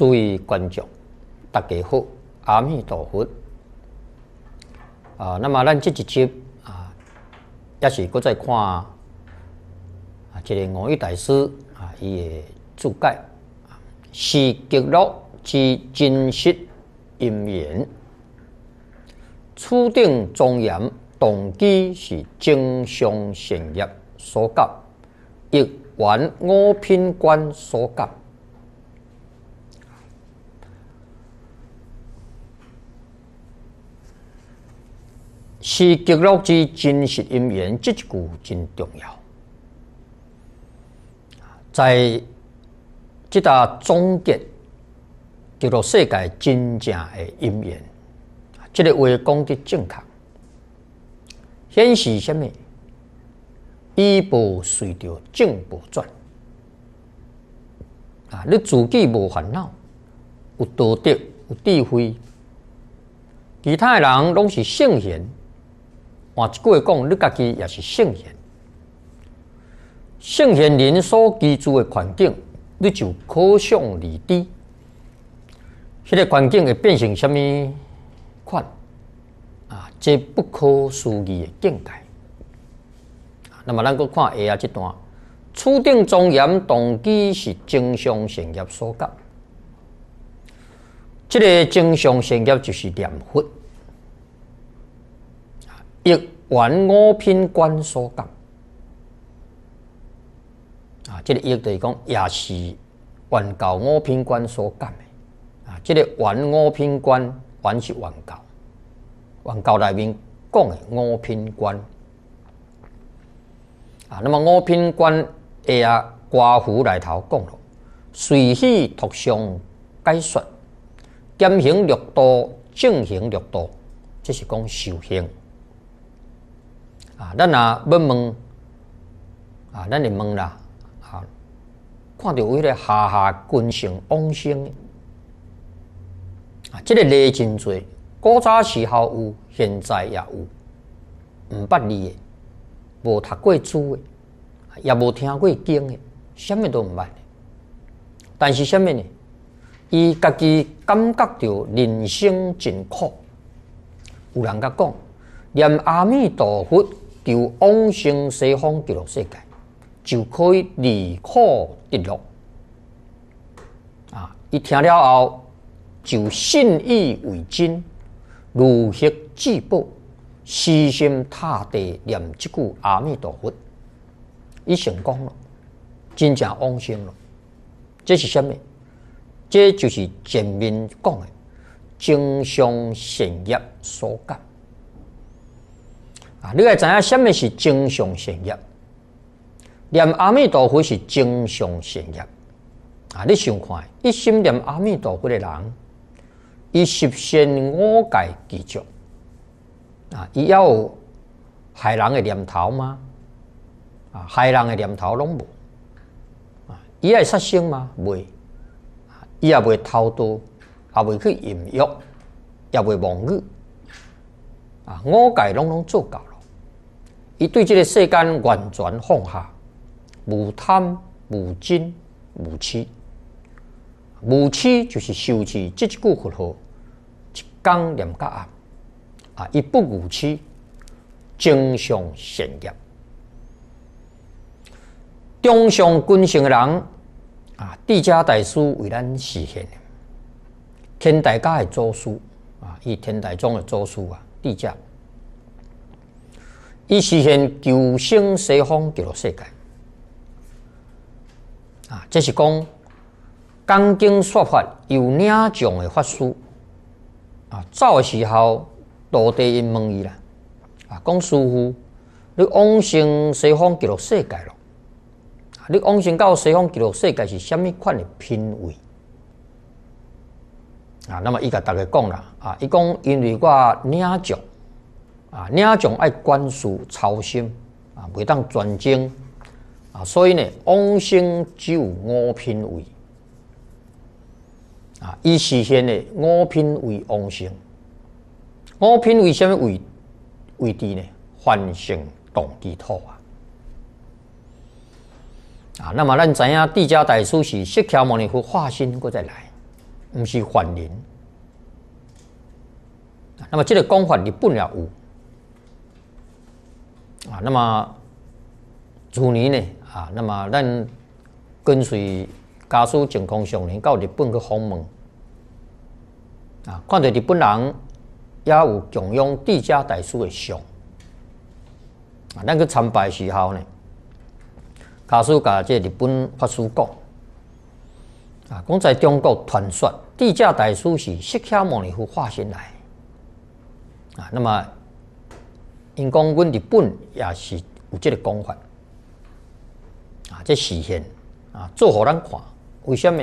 注意观众，大家好，阿弥陀佛啊！那么咱这一集啊，也是国再看啊，这个五位大师啊，伊的注解。是极乐之真实因缘，初定庄严，动机是正修善业所感，亦缘五品观所感。是极乐之真实因缘，这句真重要。在即搭总结，叫做世界真正的因缘，这个话讲的正确。显示什么？一不随着正不转啊！你自己无烦恼，有道德，有智慧，其他的人拢是圣贤。换句话讲，你家己也是圣贤，圣贤人所居住的环境，你就可想而知迄个环境会变成什么款啊，这不可思议的境界。那么，咱再看下啊这段，初定庄严动机是精常善业所感。这个精常善业就是念佛。欲玩五品官所干，啊，即个就是讲也是原告五品官所干的啊。即个玩五品官，玩是原告，原告内面讲的五品官啊。那么五品官啊寡妇内头讲了，随喜图像解说，减刑略度，正刑略度，即是讲修行。啊，咱也要问，啊，咱嚟问啦，啊，看到迄个下下军情往生，啊，即个例真多，古早时候有，现在也有，毋捌字的，无读过书的，也无听过经的，什么都毋捌。但是什么呢？伊家己感觉到人生真苦，有人甲讲，连阿弥陀佛。就往生西方极乐世界，就可以离苦得乐啊！一听了后，就信以为真，如学至宝，死心踏地念即句阿弥陀佛，伊成功了，真正往生了。这是什么？这就是前面讲的精相显业所感。啊！你爱知影什么是正常善业？念阿弥陀佛是精修善业。啊！你想看一心念阿弥陀佛的人，伊实现五戒十种。啊！也有害人的念头吗？啊，害人的念头拢无。啊，伊会杀生吗？未。伊也未偷盗，也未去淫欲，也未妄语。啊，五戒拢拢做到。伊对即个世间完全放下，无贪无嗔无痴，无痴就是修持即一句佛号，一讲念讲啊，啊，一不无痴，精上善业，中上君性的人啊，地家大师为咱实现，天台家的祖师啊，以天台宗的祖师啊，地家。伊实现往生西方极乐世界啊！这是讲刚经说法有领奖的法师啊。走的时候，徒弟因问伊啦啊，讲师傅，你往生西方极乐世界了？你往生到西方极乐世界是虾米款的品位啊？那么伊甲大概讲啦啊，伊讲因为我领奖。啊，领众爱管束操心啊，未当专精啊，所以呢，往生只有五品位啊，以实现的五品位往生，五品位什么为为置呢？换姓动地土啊！啊，那么咱知影地家大师是释迦牟尼佛化身过来，毋是幻灵。那么这个讲法日本也有。啊，那么去年呢？啊，那么咱跟随家属情况上呢，到日本去访问。啊，看到日本人也有崇仰地家大师的像。啊，咱去参拜时候呢，家属甲这日本法师讲。啊，讲在中国传说地家大师是释迦牟尼佛化身来。啊，那么。因讲阮日本也是有即个讲法啊，这实现啊，做互咱看，为什么？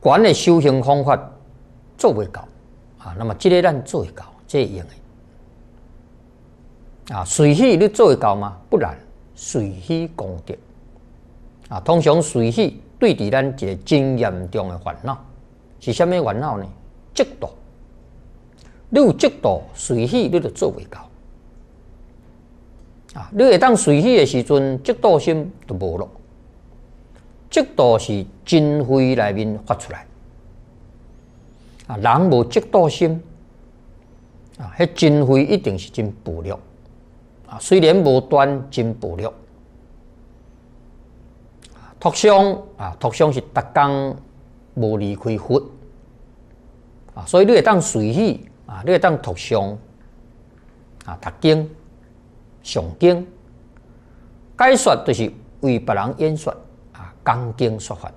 管的修行方法做未到啊，那么即个咱做会到，这样个啊，随喜你做会到吗？不然，随喜功德啊，通常随喜对伫咱一个经验中的烦恼，是虾米烦恼呢？嫉妒。你有嫉妒随喜，你就做唔到。啊，你会当随喜的时，阵嫉妒心就无咯。嫉妒是真辉内面发出来。啊，人无嫉妒心，啊，迄真辉一定是真不了。啊，虽然无端真不了。托相啊，托相是逐工无离开佛。啊，所以你会当随喜。啊，你会当读经，啊，读经、上经，解说就是为别人演说，啊，讲经说法。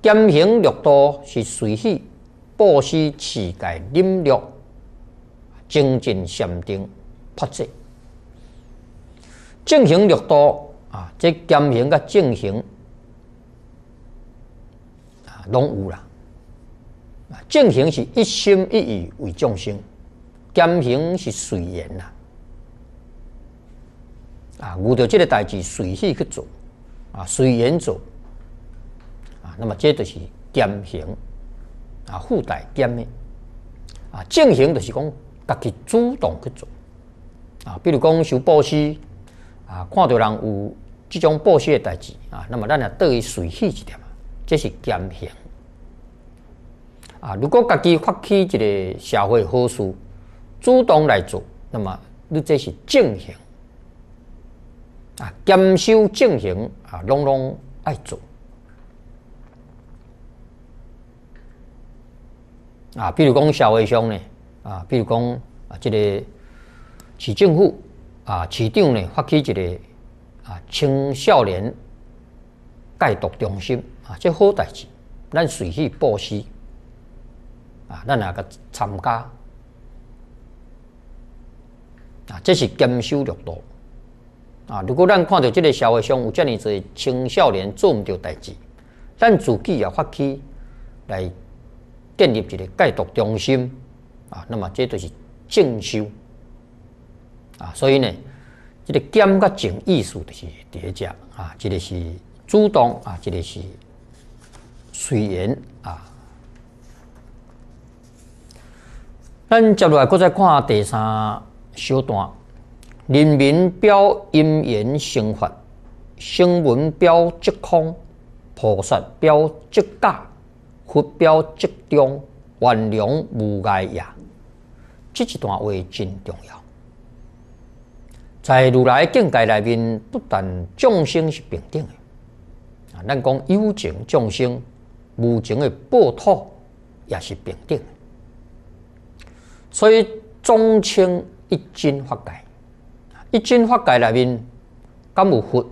兼行六道是随喜、布施、持戒、忍辱、精进、禅定、发智。正行六道啊，即兼行甲正行啊，拢有啦。正行是一心一意为众生，兼行是随缘呐。啊，遇到这个代志，随喜去做，啊，随缘做，啊，那么这就是兼行，啊，附带兼的，啊，正行就是讲自己主动去做，啊，比如讲修布施，啊，看到人有这种布施的代志，啊，那么咱也等于随喜一点嘛，这是兼行。啊！如果家己发起一个社会好事，主动来做，那么你这是正行啊！兼守正行啊，拢拢爱做啊。比如讲社会上呢啊，比如讲啊，这个市政府啊，市长呢发起一个啊，青少年戒毒中心啊，这好代志，咱随时报喜。啊，咱也个参加啊，这是兼修六度啊。如果咱看到这个社会上有遮尔侪青少年做毋到代志，咱自己也发起来建立一个戒毒中心啊。那么，这都是正修啊。所以呢，这个兼甲正艺术的是叠加啊，这个是主动啊，这个是随缘。咱接落来，国再看第三小段：人民表因缘生发，声闻表即空，菩萨表即假，佛表即中，万能无碍也。这一段话真重要。在如来境界内面，不但众生是平等的，啊，咱讲有情众生无情的报托也是平等。所以中青一经法界，一经法界里面，敢有佛，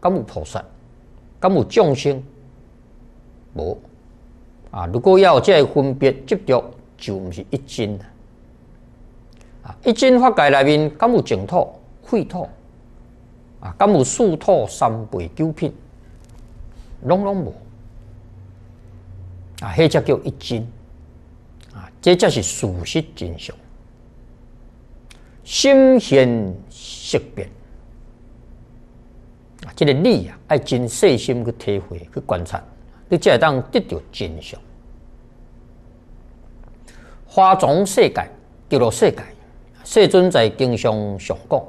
敢有菩萨，敢有众生，无。啊，如果要有再分别执着，就唔是一经啊，一经法界里面，敢有净土、秽土，啊，敢有四土、三辈、九品，拢拢无。啊，这才叫一经。这才是事实真相，心先色变啊！这个你啊，爱真细心去体会、去观察，你才会当得到真相。花种世界、极乐世界，世尊在经上常讲：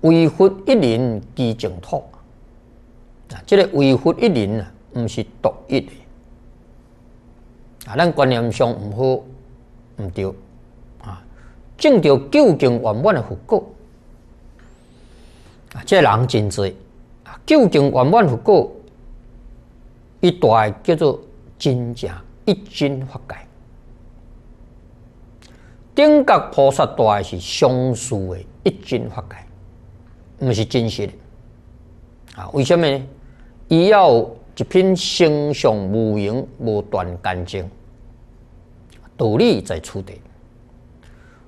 为佛一人居净土啊！这个为佛一人啊，不是独一的啊！咱观念上唔好。毋对，啊，正着究竟圆满的佛果，啊，这人真多，啊，究竟圆满佛果，一段叫做真正一真化界。顶格菩萨段是相思的，一真化界，毋是真实，啊，为什么呢？伊要一片心上无形无断干净。独立在出地，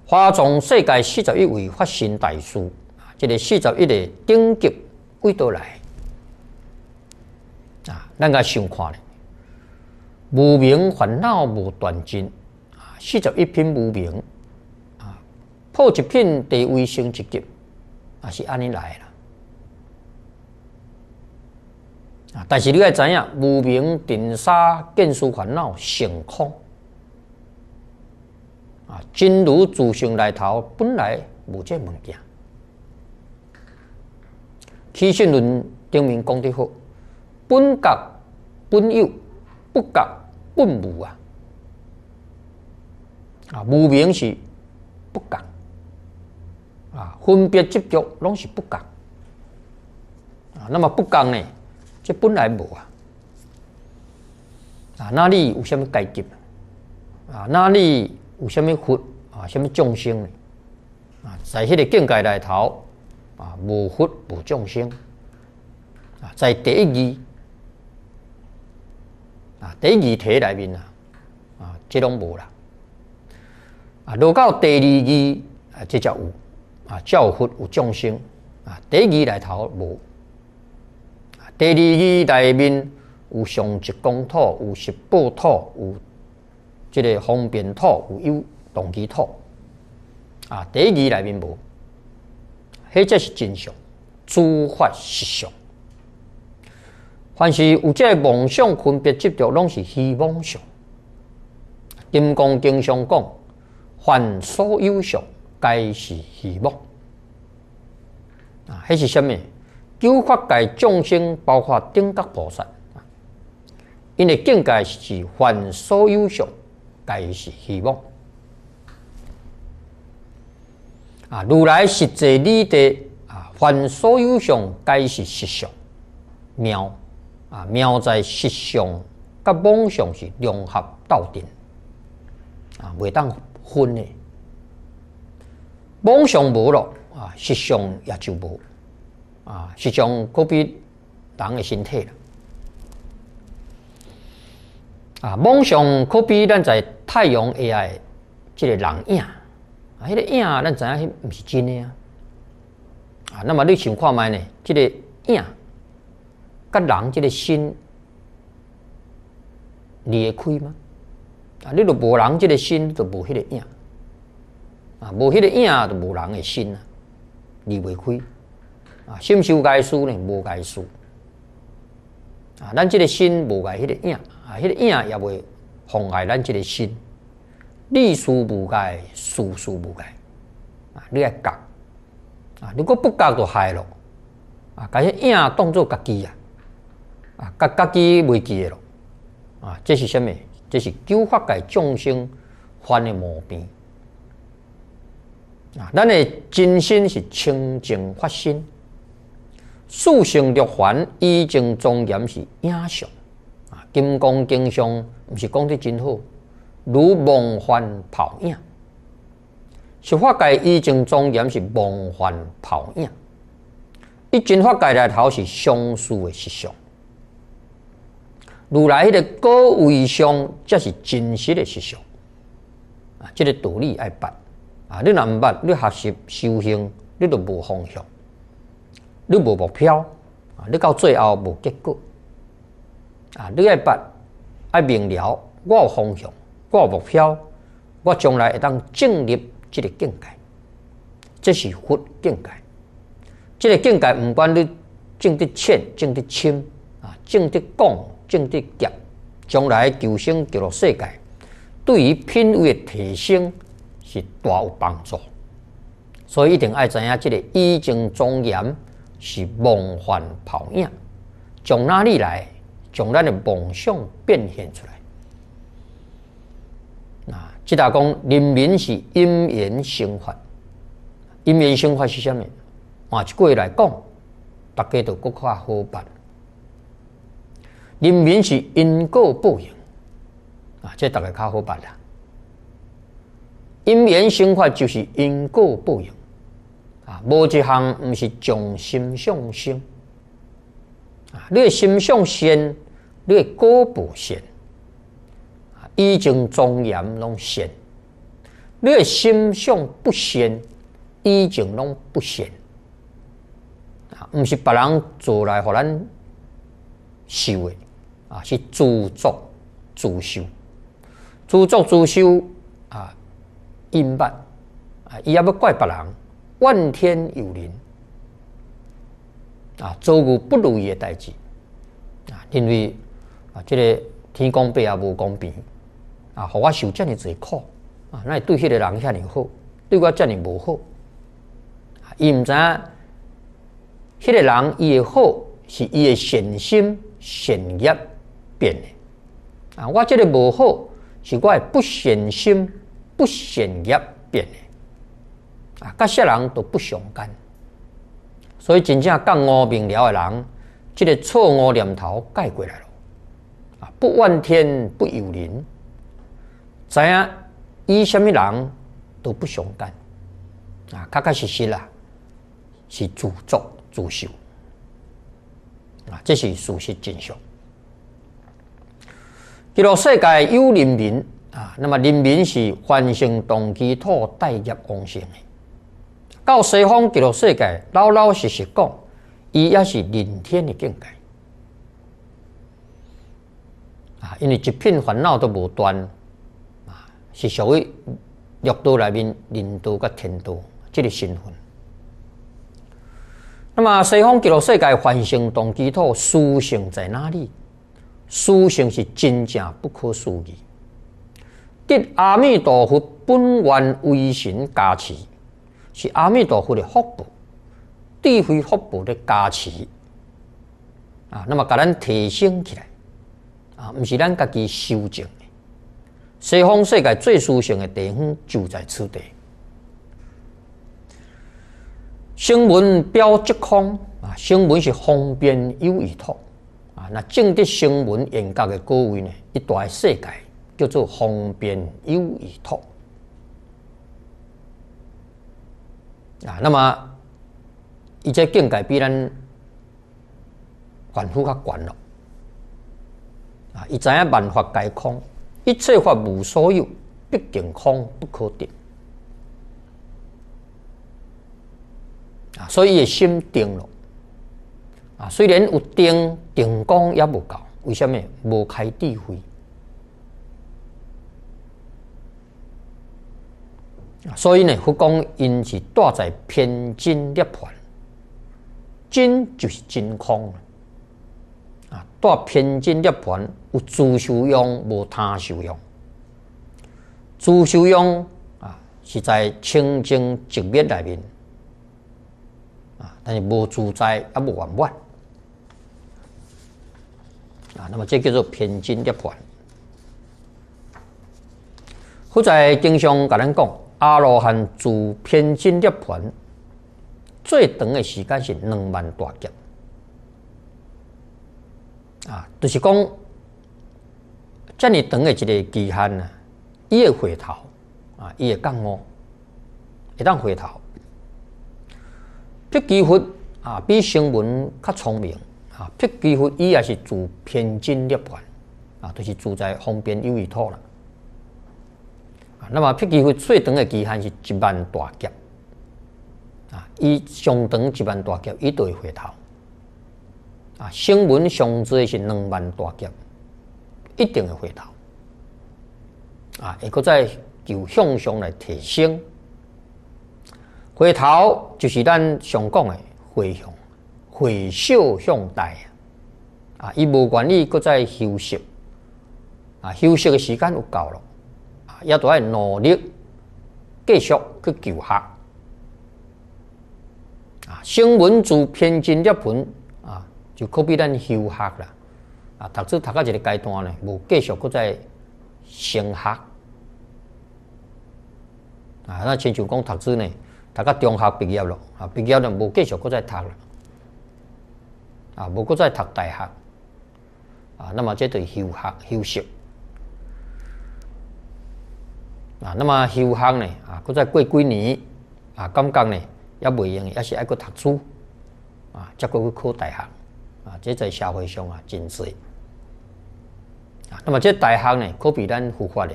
花从世界四十一位发生大师，这个四十一个顶级贵到来，啊，咱家想看咧，无名烦恼无断尽，啊，四十一篇无名，啊，破一片地位升一级，啊，是安尼来啦，啊，但是你要知影，无名尘沙见思烦恼成空。啊，真如自性内头本来无这物件，《起信论》顶面讲得好：本觉本有，不觉本无啊！啊，无明是不觉啊，分别执着拢是不觉啊。那么不觉呢？这本来无啊！啊，哪里有什么改级？啊，哪里？有什物佛啊？什物众生呢？啊，在迄个境界内头啊，无佛无众生啊，在第一句啊，第一体内面啊，啊，这拢无啦。啊，落到第二句啊，这就有啊，有佛有众生啊，第一内头无啊，第二句内面有上一公土，有十宝土，有。即个方便土有动机土啊，第二内面无，迄则是真相，诸法实相。凡是有即个梦想分别执着，拢是虚妄相。金刚经上讲：凡所有相，皆是虚妄。啊，迄是虾米？九法界众生，包括顶格菩萨，因为境界是凡所有相。该是希望啊！如来实际理的啊，凡所有相，该是实相妙啊！妙在实相甲梦想是融合到阵，啊，袂当分的。梦想无了啊，实相也就无啊，实相可比人的身体啊，梦想可比咱在太阳下的即个人影，啊，迄个影咱知影，迄毋是真的啊。啊，那么你想看觅呢？即个影，甲人即个心离得开吗？啊，你若无人即个心，就无迄个影。啊，无迄个影，就无人的心啊，离袂开。啊，心有该书呢？无该书。啊，咱即个心无该迄个影。啊，迄个影也袂妨碍咱即个心，理事无改，事事无改。啊，你要教啊，如果不教就害咯啊，把迄影当做家己啊，啊，甲家己袂记诶咯啊，这是什物？这是九法界众生犯诶毛病。啊，咱诶真心是清净法身，四性六凡已经庄严是影像。金刚经上毋是讲得真好，如梦幻泡影，是法界已经庄严是梦幻泡影，伊真法界内头是相似的实相，如来迄个果位相则是真实的实相。啊，这个道理爱捌啊，你若毋捌，你学习修行，你都无方向，你无目标啊，你到最后无结果。啊！你爱捌爱明了，我有方向，我有目标，我将来会当进入即个境界，即是佛境界。即个境界毋管你种得浅、种得深啊，种得广、种得狭，将来求生极乐世界，对于品味的提升是大有帮助。所以一定爱知影，即个意境庄严是梦幻泡影，从哪里来？将咱的梦想变现出来。啊，即搭讲人民是因缘生活，因缘生活是啥物？换一句话来讲，大家都国较好办。人民是因果报应，啊，这大家较好办啦。因缘生活就是因果报应，啊，无一项毋是重心向心，啊，你的心向先。你果不善，啊，以前庄严拢善；你心性不善，以前拢不善。啊，毋是别人做来，互咱修的啊，是自作自修，自作自修啊，因败啊，伊也要怪别人，万天有灵啊，做过不如意的代志啊，因为。啊，这个天公伯也无公平啊！互我受遮尼济苦啊，那对迄个人遐尼好，对我遮尼无好。伊毋知，影迄个人伊个好是伊个善心善业变的啊，我即个无好是我不善心不善业变的啊。甲些人都不相干，所以真正觉悟明了的人，这个错误念头改过来了。啊，不怨天，不由人，知影伊什么人都不相干啊！确确实实啦，是自作自受，啊，这是事实真相。记录世界有人民啊，那么人民是反生同其土代业王生的。到西方记录世界，老老实实讲，伊也是人天的境界。因为一片烦恼都无断，啊，是属于六道内面人道、甲天道即个身份。那么西方极乐世界凡圣同基土，殊胜在哪里？殊胜是真正不可思议，得阿弥陀佛本愿威神加持，是阿弥陀佛的福报，智慧福报的加持。啊，那么甲咱提升起来。啊，毋是咱家己修正的。西方世界最殊胜的地方就在此地。声闻标执空啊，声闻是方便有依托啊。那政治声闻严格的各位呢，一大世界叫做方便有依托啊。那么，伊这境界比咱功夫较悬咯。啊！伊知影万法皆空，一切法无所有，必定空不可定。啊，所以诶心定了。啊，虽然有定定功也无够，为什么无开智慧？啊，所以呢，佛讲因是待在偏真涅槃，真就是真空。带偏见涅槃有自修养，无他修养。自修养啊，是在清净寂灭内面啊，但是无自在，也无圆满啊。那么这叫做偏见涅槃。佛在经常甲咱讲，阿罗汉住偏见涅槃最长的时间是两万大劫。啊，就是讲，遮尔长的一个期限伊会回头啊，伊会降落，会当回头，这几乎啊比新闻较聪明啊，这几乎伊也是住偏津涅盘啊，就是住在方便有一套啦。啊，那么这几乎最长的期限是一万大劫啊，伊相当一万大劫，著会回头。啊，新闻上最是两万大劫，一定要回头啊！也搁在由向上来提升，回头就是咱上讲的回向，回首向大啊！伊无管你搁再休息啊，休息的时间有够了啊，也都要努力继续去求学啊！新闻自偏见日本。就可比咱休学啦，啊，读书读到一个阶段呢，无继续搁再升学啊。那亲像讲读书呢，读到中学毕业咯，啊，毕业了无继续搁再读咯，啊，无搁再读大学啊。那么这对休学休息啊，那么休学呢，啊，搁再过几年啊，感觉呢也袂用，也是爱搁读书啊，再搁去考大学。啊，这在社会上啊，真水。啊，那么这大行呢，可比咱佛法的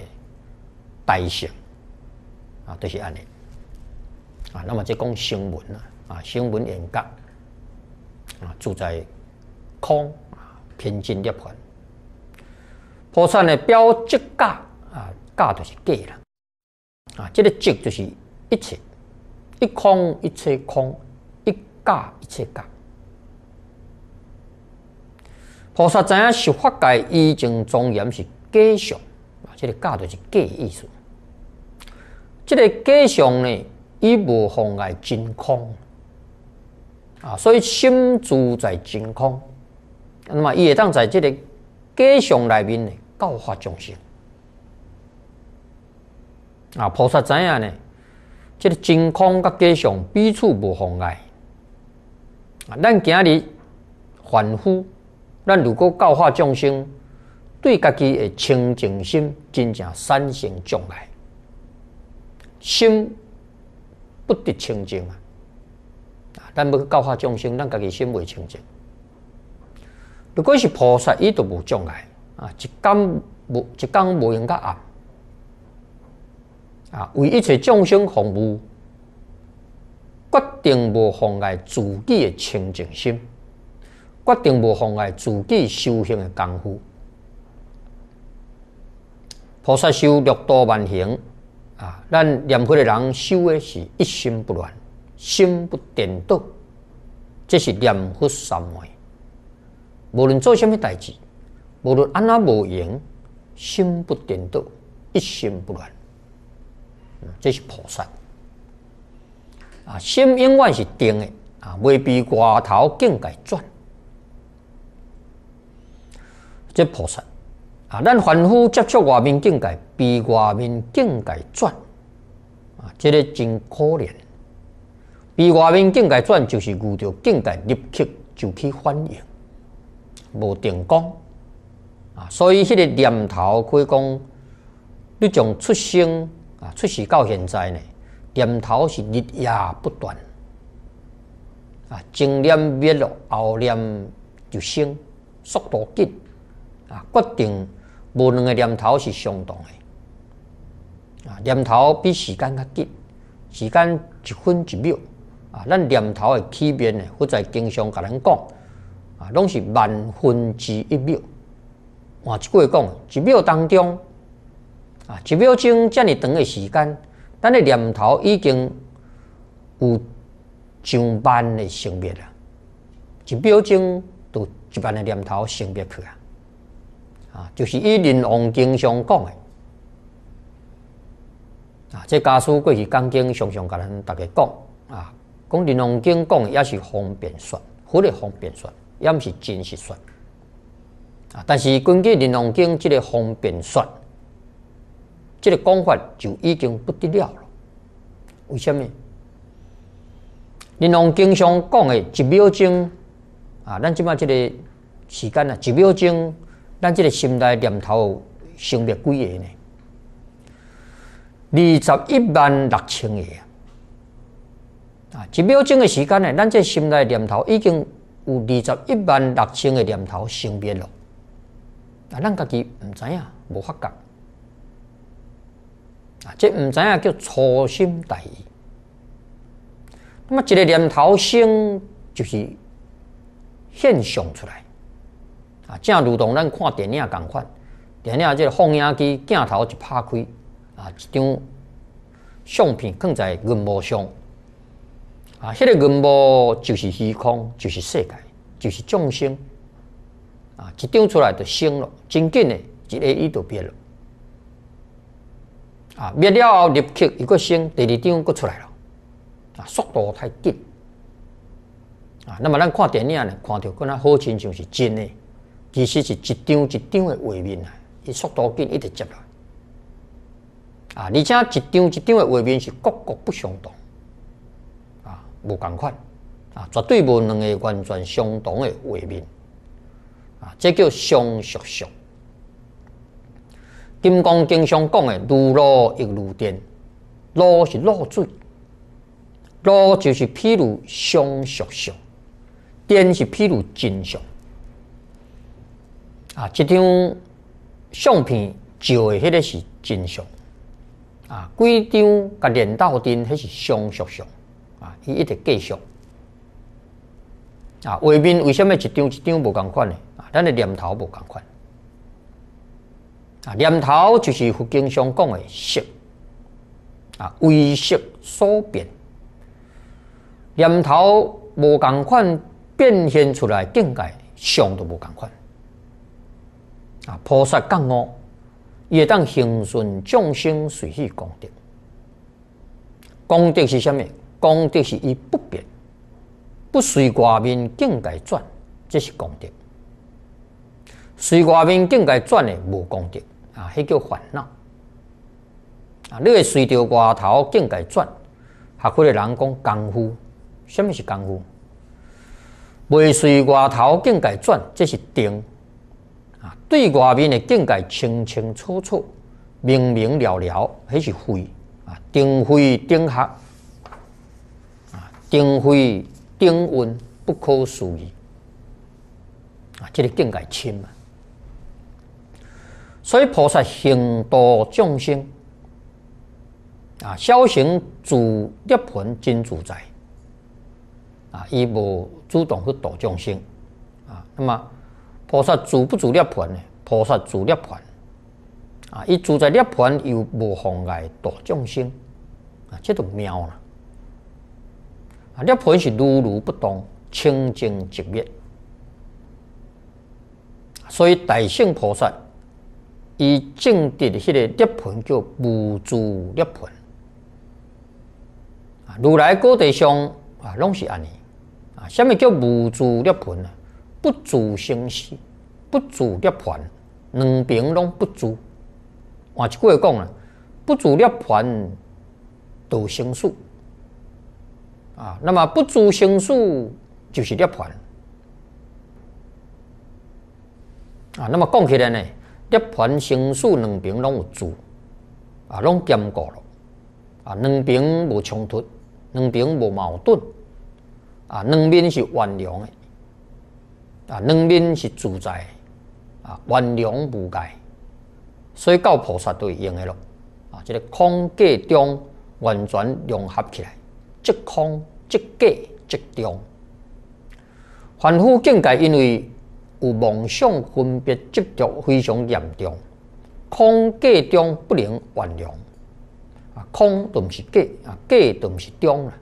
大行啊，都是安尼啊，那么这讲新闻啊，啊，新闻演讲啊，住在空啊，偏见涅盘。菩萨呢，标即价啊，价就是假了。啊，这个即就是一切，一空一切空，一价一切价。菩萨知影是法界？依经庄严是假相，啊，这个教就是假意思。这个假相呢，伊无妨碍真空，啊，所以心住在真空，那么伊会当在这个假相内面呢教化众生。啊，菩萨知影呢？这个真空甲假相彼此无妨碍。啊，咱今日凡夫。咱如果教化众生，对家己诶清净心真正产生障碍，心不得清净啊！咱要去教化众生，咱家己心未清净。如果是菩萨，伊都无障碍啊，一工无一工无用个暗啊，为一切众生服务，决定无妨碍自己诶清净心。决定无妨碍自己修行的功夫。菩萨修六道万行，啊，咱念佛的人修的是一心不乱，心不颠倒，这是念佛三昧。无论做什么代志，无论安那无用，心不颠倒，一心不乱，这是菩萨。啊，心永远是定的啊，未比外头境界转。这菩萨啊，咱凡夫接触外面境界，比外面境界转啊，这个真可怜。比外面境界转，就是遇到境界，入去就去反应，无定功啊。所以迄个念头可以讲，你从出生啊、出世到现在呢，念头是日夜不断啊，前念灭了，后念就生，速度急。啊，决定无两个念头是相同的。啊，念头比时间较紧，时间一分一秒。啊，咱念头的起变呢，或在经常甲咱讲，啊，拢是万分之一秒。换句话讲，一秒当中，啊，一秒钟遮尔长的时间，咱的念头已经有上万的成灭啦。一秒钟都一万的念头成灭去啊。啊，就是依林龙经上讲的啊，这家书过去讲经常常甲咱大家讲啊，讲林龙经讲也是方便说，佛的方便说，也毋是真实说啊。但是根据林龙经这个方便说，这个讲法就已经不得了了。为什么？林龙经常讲的，一秒钟啊，咱即马即个时间啊，一秒钟。咱即个心内念头生灭几个呢？二十一万六千个啊！啊，一秒钟的时间呢，咱这心内念头已经有二十一万六千个念头生灭了啊！咱家己毋知影，无法讲啊！这毋知影叫粗心大意。那么，一个念头生就是现象出来。啊，正如同咱看电影共款，电影即个放映机镜头一拍开，啊，一张相片放在银幕上，啊，迄个银幕就是虚空，就是世界，就是众生，啊，一张出来就生了，真紧诶，一下伊就灭了，啊，灭了后立刻一个生，第二张又出来咯。啊，速度太急，啊，那么咱看电影呢，看着可若好亲像是真诶。其实是一张一张的画面啊，伊速度紧一直接来啊，而且一张一张的画面是各各不相同啊，无共款啊，绝对无两个完全相同的画面啊，这叫相续相。金刚经上讲的如露亦如电，露是露水，露就是譬如相续相，电是譬如真相。啊，即张相片照的迄个是真相啊，几张甲连到阵迄是相续相啊，伊一直继续啊。画面为什么一张一张无共款呢？啊，咱的念头无共款啊。念头就是佛经上讲的色啊，为色所变。念头无共款，变现出来境界相都无共款。菩萨讲哦，会当行顺众生随喜功德。功德是啥物？功德是伊不变，不随外面境界转，这是功德。随外面境界转的无功德啊，迄叫烦恼啊。你随着外头境界转，学的人讲功夫，什么是功夫？未随外头境界转，这是定。对外面的境界清清楚楚、明明了了，迄是慧啊，定慧定学啊，定慧定蕴不可思议啊，这个境界清嘛。所以菩萨行度众生啊，修行主涅盘真主在啊，伊无主动去度众生啊，那么。菩萨住不住涅盘呢？菩萨住涅盘啊！伊住在涅盘又无妨碍大众生啊，这都妙啦！啊，涅盘是如如不动，清净寂灭。所以大圣菩萨伊正直的迄个涅盘叫无住涅盘啊！如来高地上啊，拢是安尼啊！什么叫无住涅盘呢？不足生死，不足涅判，两边拢不足。换一句话讲啊，不足涅判，都生死啊。那么不足生死就是涅判啊。那么讲起来呢，涅判生死两边拢有足啊，拢兼顾了啊。两边无冲突，两边无矛盾啊，两边是完良的。啊，两面是自在，啊，原谅无改，所以到菩萨对用诶咯。啊，这个空、界中完全融合起来，即空即假即中。凡夫境界因为有妄想分别执着，非常严重。空、界中不能原谅。啊，空都毋是假，啊，假都毋是中啦。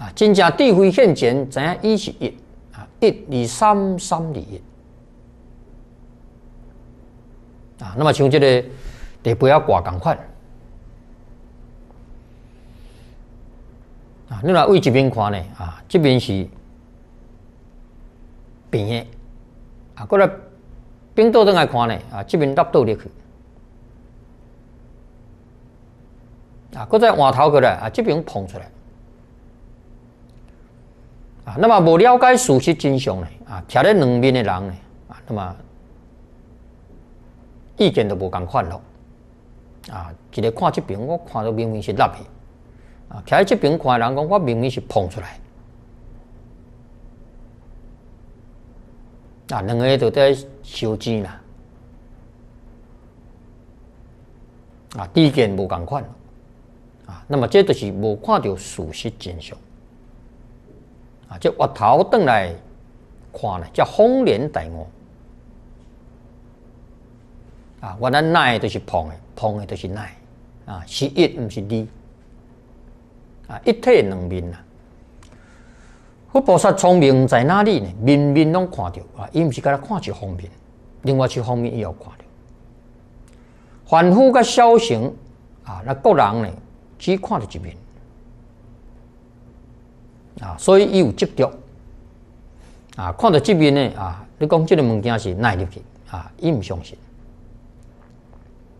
啊，真正智慧现前怎样？一是一，啊，一、二、三，三、二一，啊，那么像这个地不要挂，赶快啊！你来位置边看呢？啊，这边是平的，啊，过来冰刀灯来看呢？啊，这边拉倒进去，啊，搁再碗头过来啊，这边捧出来。啊，那么无了解事实真相呢？啊，吃咧两面的人呢？啊，那么意见都无共款咯。啊，一个看这边，我看到明明是落去。啊，徛咧这边看人讲，我明明是膨出来。啊，两个都在烧钱啦。啊，意见无共款。啊，那么这都是无看到事实真相。啊，叫我头转来看呢，叫风连待我。啊，我的奶都是胖的，胖的都是奶。啊，是一，毋是二。啊，一体两面呐。佛菩萨聪明在哪里呢？面面拢看着啊，伊毋是甲他看一方面，另外一方面也要看着。凡夫甲枭雄啊，那个人呢，只看着一面。啊，所以伊有执着。啊，看到这边呢，啊，你讲这个物件是耐力去啊，伊毋相信。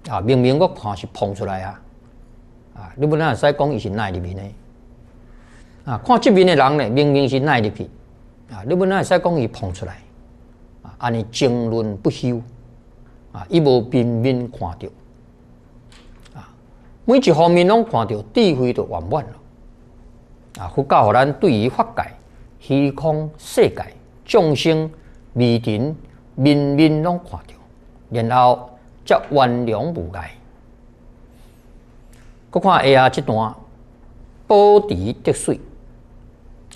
啊，明明我看是碰出来啊，啊，你本来使讲伊是耐力面的。啊，看这边的人呢，明明是耐力去啊，你本来使讲伊碰出来，啊，安尼争论不休，啊，伊无明明看到，啊，每一方面拢看到智慧都完满了。啊，佛教，咱对于法界、虚空世界、众生、微尘、冥冥拢看到，然后才原谅无碍。搁看下啊，这段宝坻滴水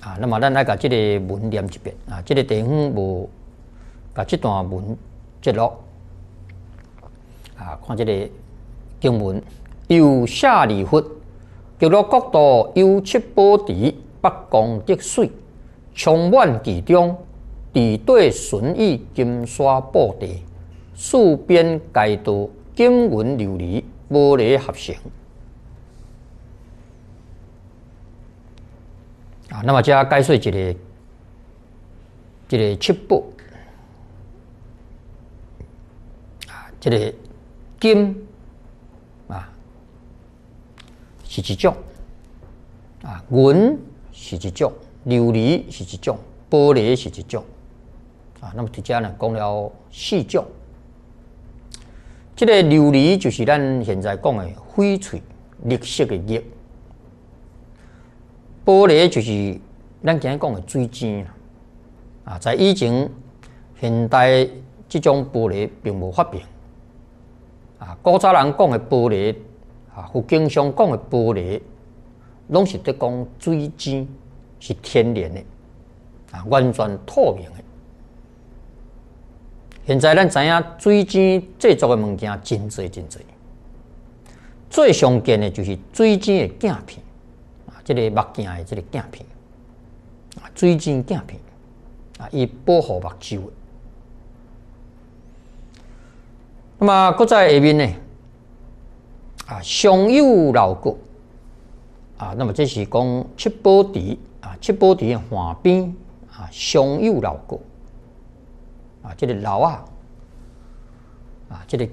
啊，那么咱来甲即个文念一遍啊，这个地方无甲即段文接落啊，看即个经文有下礼佛。一路国度有七宝地，北光滴水，充满其中；地底顺意金沙布地，四边街道金文琉璃玻璃合成。啊，那么加介绍一个一个七宝，啊，一个金。是一种啊，银是一种，琉璃是一种，玻璃是一种啊。那么直接呢，讲了四种。这个琉璃就是咱现在讲的翡翠、绿色的玉。玻璃就是咱今讲的水晶啊。在以前、现代这种玻璃并无发明啊。古早人讲的玻璃。啊，我经常讲的玻璃，拢是在讲水晶是天然的，啊，完全透明的。现在咱知影水晶制作的物件真侪真侪，最常见的就是水晶的镜片，啊，这个目镜的这个镜片，啊，水晶镜片，啊，以保护目睭的。那么，搁在下面呢？啊，雄有老狗啊，那么这是讲七宝池啊，七宝池的旁边啊，雄有老狗啊，这个老啊啊，这个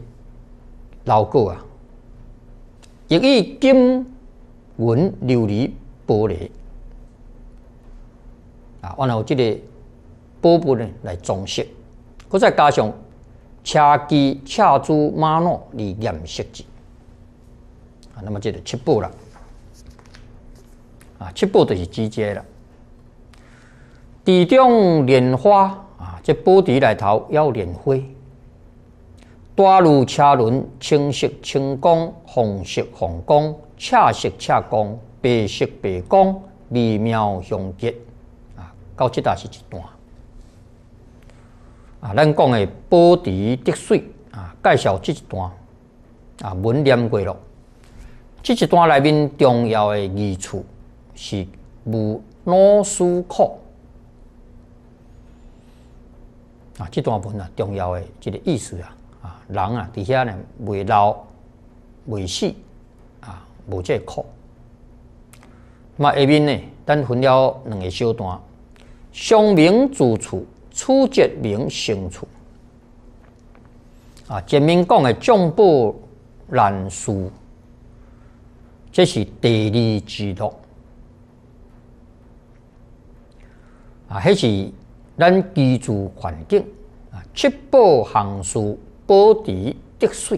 老狗啊，亦以金纹琉璃玻璃啊，完了这个宝璃呢来装饰，再加上车机、车珠、马脑的染色剂。那么这就七步了，啊，七步就是直接了。地中莲花啊，这宝地，来头要莲花，带如车轮青色青光，红色红光，赤色赤光，白色白光，微妙相结啊。到这达是一段啊，咱讲的宝地得水啊，介绍这一段啊，文念过了。这一段内面重要的义处是无老师课啊，这段文啊重要的这个意思啊啊，人啊底下呢未老未死啊，无这个课。那下面呢，咱分了两个小段，相明住处，处即明相处啊，前面讲的众不难事。这是地理制度啊，迄是咱居住环境啊？七宝行树，波堤滴水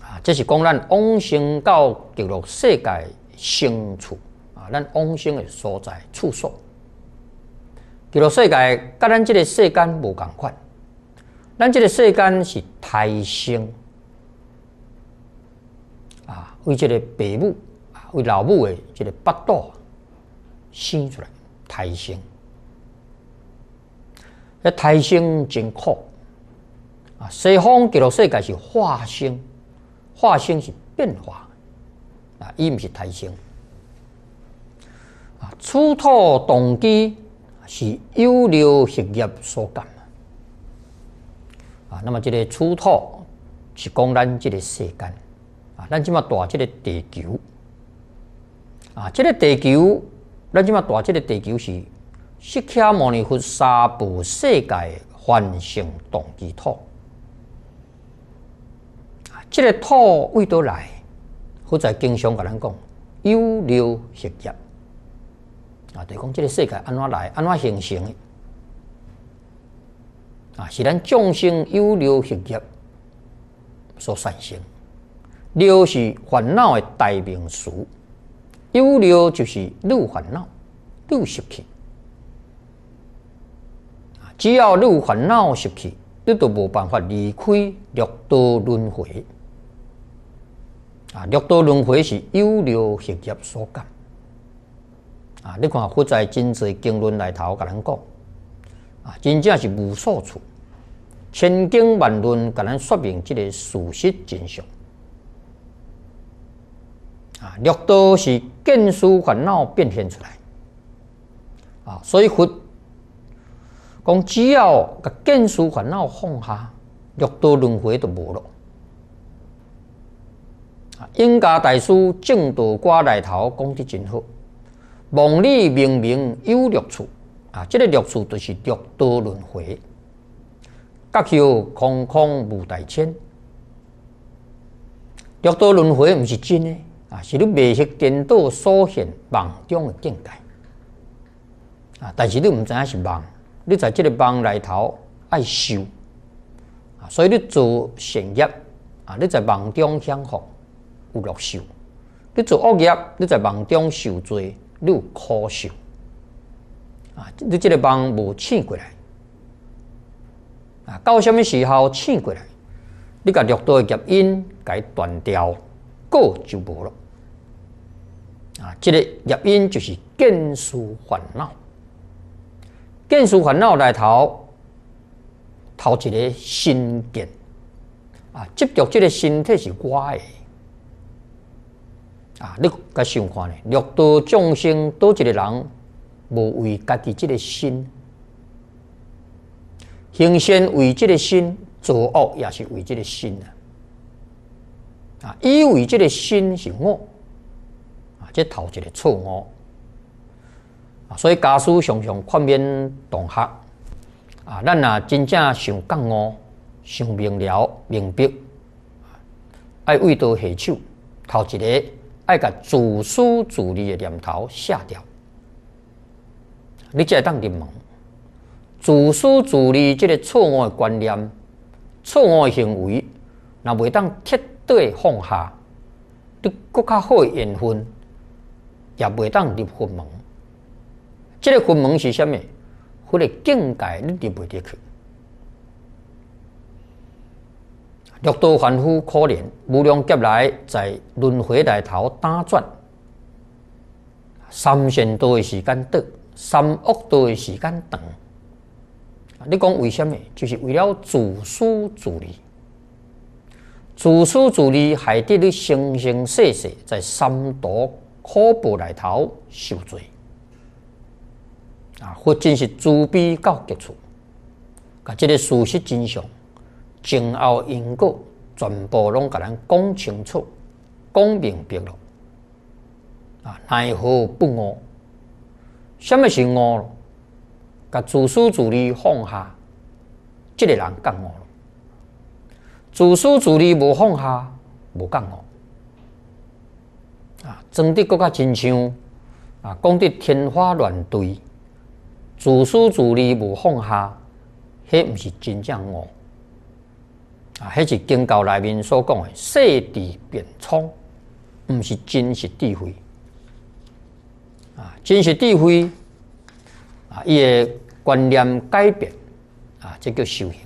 啊，这是讲咱往生到极乐世界身处啊，咱往生的所在处所。极乐世界甲咱即个世间无共款，咱即个世间是胎生。为这个爸母啊，为老母的这个八道生出来胎生。这胎生真苦啊！西方极乐世界是化生，化生是变化啊，伊毋是胎生啊。出土动机是有流血业所感啊，那么这个出土是讲咱这个世间。咱即嘛大这个地球，啊，这个地球，咱即嘛大这个地球是释迦牟尼佛三部世界幻性动机土，啊，这个土为倒来，佛在经常甲咱讲，有血业，啊，就讲这个世界安怎来，安怎形成？啊，是咱众生有血业所产生。六是烦恼的代名词，有六就是汝烦恼，汝失去啊，只要汝有烦恼失去，你都无办法离开六道轮回啊。六道轮回是有六业所感啊。你看，佛在真侪经论内头甲咱讲啊，真正是无所处，千经万论甲咱说明即个事实真相。啊，六道是见思烦恼变现出来啊，所以佛讲只要把见思烦恼放下，六道轮回就无了。啊，应伽大师正道挂内头讲得真好，“梦里明明有六处”，啊，这个六处就是六道轮回。甲求空空无代千，六道轮回唔是真诶。啊，是你未去见到所现梦中的境界啊！但是你毋知影是梦，你在即个梦内头爱修啊，所以你做善业啊，你在梦中享福有乐受；你做恶业，你在梦中受罪你有苦受啊！你即个梦无醒过来啊？到虾米时候醒过来？你甲乐多的业因该断掉，果就无了。啊，这个业因就是见思烦恼，见思烦恼来头，头一个心见啊，执着即个身体是我的。啊，你甲想看呢，六道众生多一个人，无为家己即个心，行善为即个心作恶也是为即个心啊。啊，以为即个心是恶。即头一个错误，所以家属常常宽勉同学啊，咱若真正想觉悟、想明了、明白，爱为到下手，头一个爱甲自私自利的念头下掉，你才会当入门。自私自利即个错误的观念、错误的行为，若袂当彻底放下，你更加好缘分。也袂当入分门，这个分门是虾米？或者境界你入袂得去。六道凡夫可怜，无量劫来在轮回里头打转，三善道的时间短，三恶道的时间长。你讲为什么？就是为了自私自利，自私自利害得你生生世世在三毒。苦报来头受罪啊，或者是慈悲到极处，啊，这个事实真相、前后因果全部拢甲咱讲清楚、讲明白咯。啊，奈何不悟？什么系悟咯？甲自私自利放下，这个人干悟了；自私自利无放下，无干悟。啊，装得更加真像，啊，讲得天花乱坠，自私自利无放下，迄毋是真正恶，啊，迄是经教内面所讲的色地变聪，毋是真实智慧，啊，真实智慧，啊，伊个观念改变，啊，这叫修行，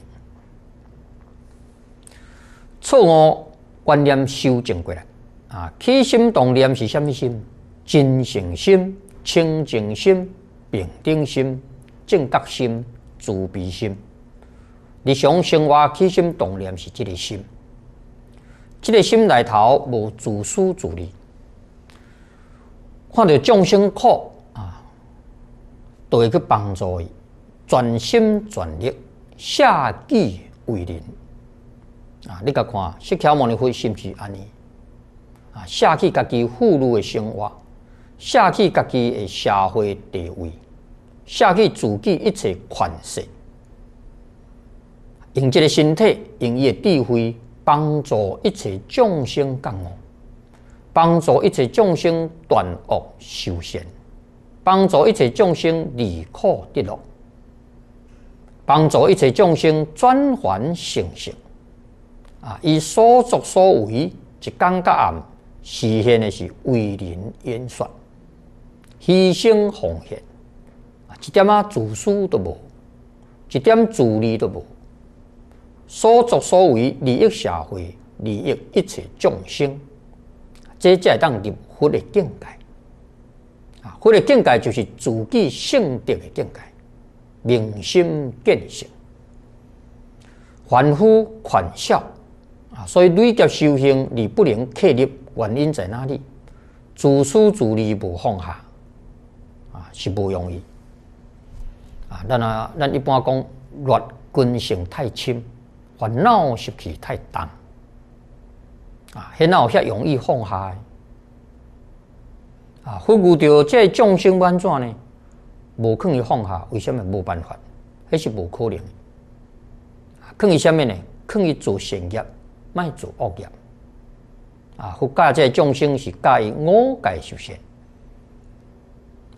错误观念修正过来。啊，起心动念是什物心？真诚心、清净心、平等心、正觉心、慈悲心。日常生活，起心动念是即个心。即个心内头无自私自利，看到众生苦啊，都会去帮助伊，全心全力，下己为人啊。你甲看，释迦牟尼佛是毋是安尼？啊！舍弃家己富裕的生活，舍弃家己的社会地位，舍弃自己一切款式，用这个身体，用伊嘅智慧，帮助一切众生感悟，帮助一切众生断恶修善，帮助一切众生离苦得乐，帮助一切众生转凡成圣。啊！伊所作所为，一刚甲暗。实现的是为人演说，牺牲奉献啊，一点啊自私都无，一点自利都无。所作所为利益社会，利益一切众生，这才当入佛的境界啊！佛的境界就是自己性德的境界，明心见性，凡夫款笑啊！所以累劫修行，你不能刻入。原因在哪里？自私自利无放下啊，是无容易啊。咱啊，咱一般讲，劣根性太深，烦恼习气太重啊，遐那有遐容易放下啊？忽略掉这众生安怎呢？无可以放下，为什么无办法？迄是无可能。可以下面呢？可以做善业，卖做恶业。啊，佛教这众生是教伊五界修仙，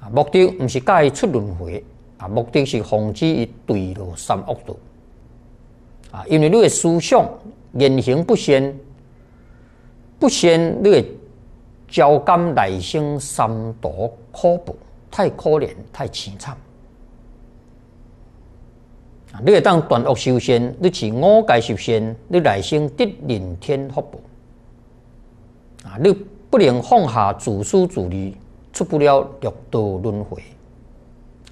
啊，目的毋是教伊出轮回，啊，目的是防止伊堕落三恶道，啊，因为你的思想言行不善，不善你的交感内生三毒可怖，太可怜，太凄惨。啊，会当断恶修仙，你是五界修仙，你内生得人天福报。啊！你不能放下自私自利，出不了六道轮回。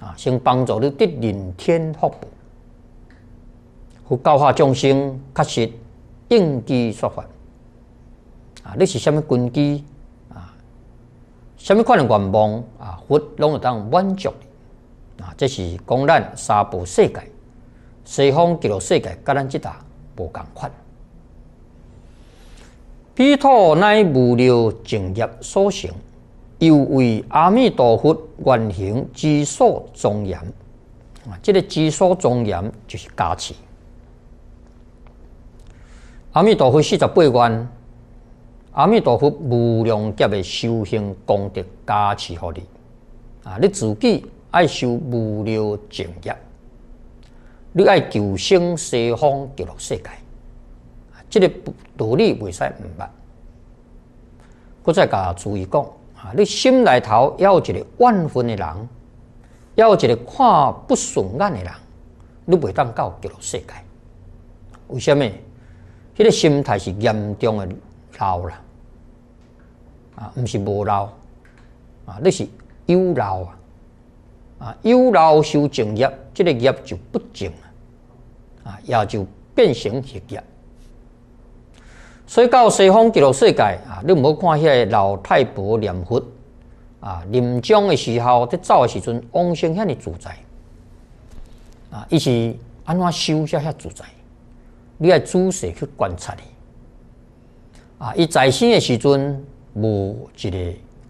啊，先帮助你得人天福报，佛教化众生，确实应机说法。啊，你是什么根基？啊，什么款乐愿望？啊，佛拢有当满足你。啊，这是讲咱三婆世界西方极乐世界，甲咱即搭无共款。彼土乃无量净业所成，又为阿弥陀佛原行之所庄严。啊，这个之所庄严就是加持。阿弥陀佛四十八愿，阿弥陀佛无量劫的修行功德加持予你。啊，你自己爱修无量净业，你爱求生西方极乐世界。即个道理未使毋捌。我再加注意讲：啊，你心内头要有一个万分诶人，要有一个看不顺眼诶人，你袂当到叫世界。为什咩？迄个心态是严重诶？老啦，啊，毋是无老，啊，你是有老啊，啊，有老修正业，即个业就不正啊，啊，也就变成邪业。所以到西方极乐世界啊，你唔好看遐老太婆念佛啊，临终的时候在走的时阵，往生遐的自在啊，伊是安怎修下遐自在？你要仔细去观察伊啊！伊在生的时阵无一个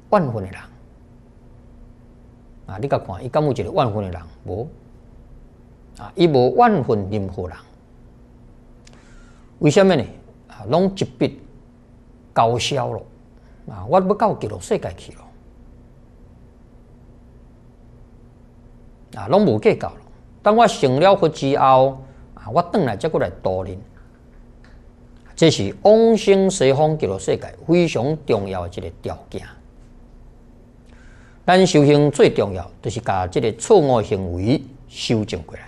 万分的人啊，你甲看，伊敢有一个万分的人无啊，伊无万分任何人，为什么呢？拢一笔高销咯！啊，我要到极乐世界去了！啊，拢无计较了。当我成了佛之后，啊，我转来再过来度人。这是往生西方极乐世界非常重要的一个条件。咱修行最重要，就是把这个错误行为修正过来。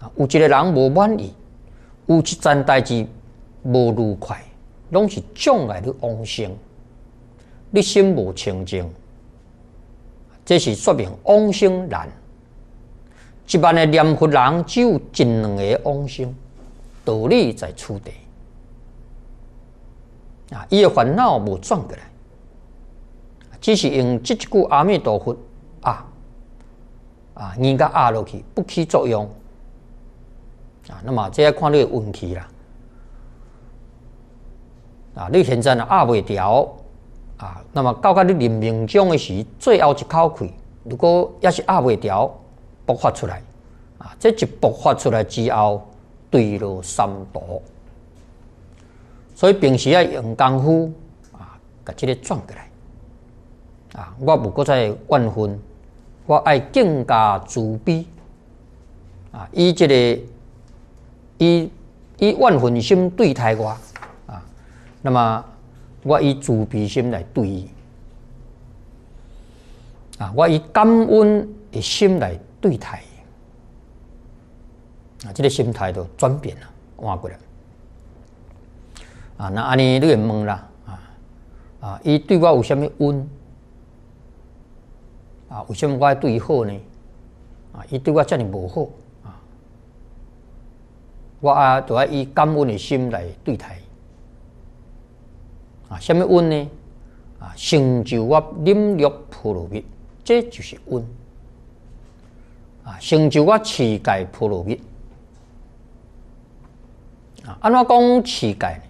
啊，有一个人无满意，有一件代志。无愉快，拢是将诶，你往生，你心无清净，这是说明往生难。一万的念佛人，只有一两个往生，道理在此地。啊，伊诶烦恼无转过来，只是用这一句阿弥陀佛啊啊念甲压落去不起作用啊。那么，这要看你运气啦。啊，你现在呢压未调啊？那么到甲你临命终的时，最后一口气，如果也是压未调，爆发出来啊，这一爆发出来之后，对落三途。所以平时要用功夫啊，把这个转过来啊。我不过在万分，我爱更加慈悲啊，以这个以以万分心对待我。那么，我以慈悲心来对；伊，啊，我以感恩的心来对待；啊，这个心态都转变了，换过来。啊，那安尼你也懵啦！啊，啊，伊对我有啥物恩？啊，为什么我要对伊好呢？啊，伊对我遮尼无好，啊，我啊就要以感恩的心来对待。啊，什么温呢？啊，成就我忍辱罗蜜，这就是温。啊，成就我戒丐罗蜜。啊，安怎讲乞戒呢？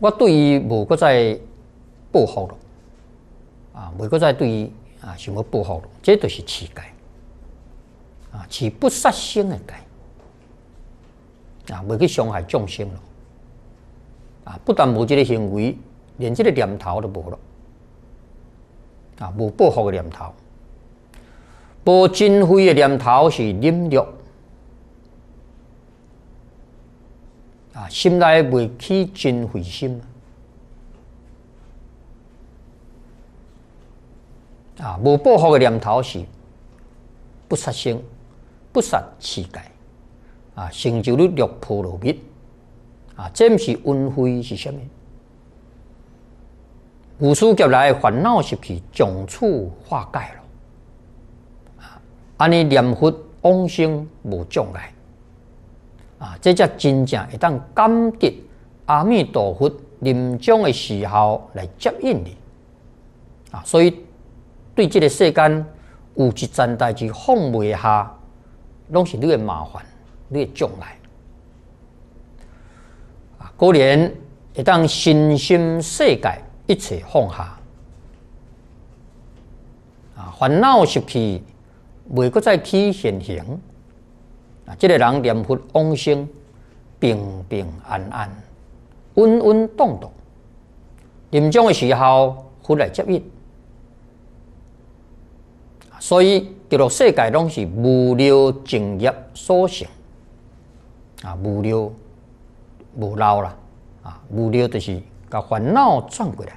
我对伊无搁再报复了。啊，美搁再对伊啊，想要报复了，这就是乞戒。啊，是不杀生的戒，啊，未去伤害众生了。啊，不但无这个行为，连这个念头都无咯。啊，无报复的念头，无尽慧的念头是忍辱。啊，心内未起尽慧心。啊，无报复的念头是不杀生，不杀世界。啊，成就了六波罗蜜。啊，这毋是恩惠是什么？五识劫来的烦恼习气，将处化解了。安尼念佛往生无障碍。啊，这才真正会当感得阿弥陀佛临终的时候来接引你。啊，所以对这个世间有一善代志放不下，拢是你的麻烦，你的障碍。过年，一当身心世界一切放下，啊，烦恼习气，未搁再起现行，啊，这个人念佛往生，平平安安，稳稳当当，临终的时候，佛来接引，所以，极乐世界拢是无量正业所成，啊，无量。无捞啦，啊，无了就是把烦恼转过来，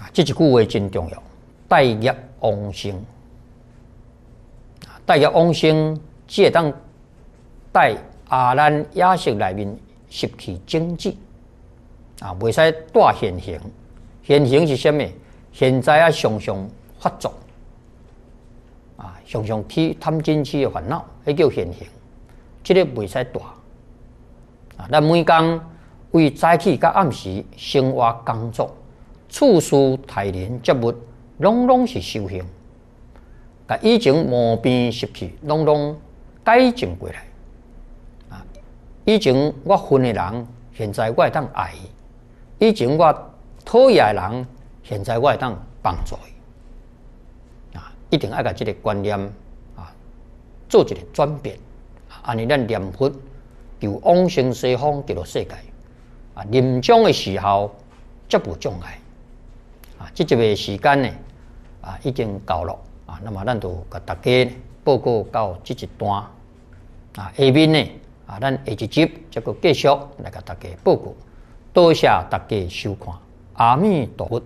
啊，这一句话真重要。带业往生，带业往生，即个当待阿难、亚修内面习气清净，啊，袂使带现行。现行是虾米？现在啊，常常发作，啊，常常去贪嗔痴的烦恼，迄叫现行，即个袂使带。啊！那每天为早起甲暗时生活工作，处事待人接物，拢拢是修行。甲以前毛病习气，拢拢改正过来。啊！以前我恨的人，现在我会当爱；以前我讨厌的人，现在我会当帮助。啊！一定要甲即个观念啊，做一个转变，啊，安尼咱念佛。由往生西方极乐世界啊，临终的时候，绝不障碍啊。这一个时间呢啊，已经到了啊，那么咱就甲大家报告到这一段啊，下面呢啊，咱下一集，这个继续来甲大家报告。多谢大家收看，阿弥陀佛。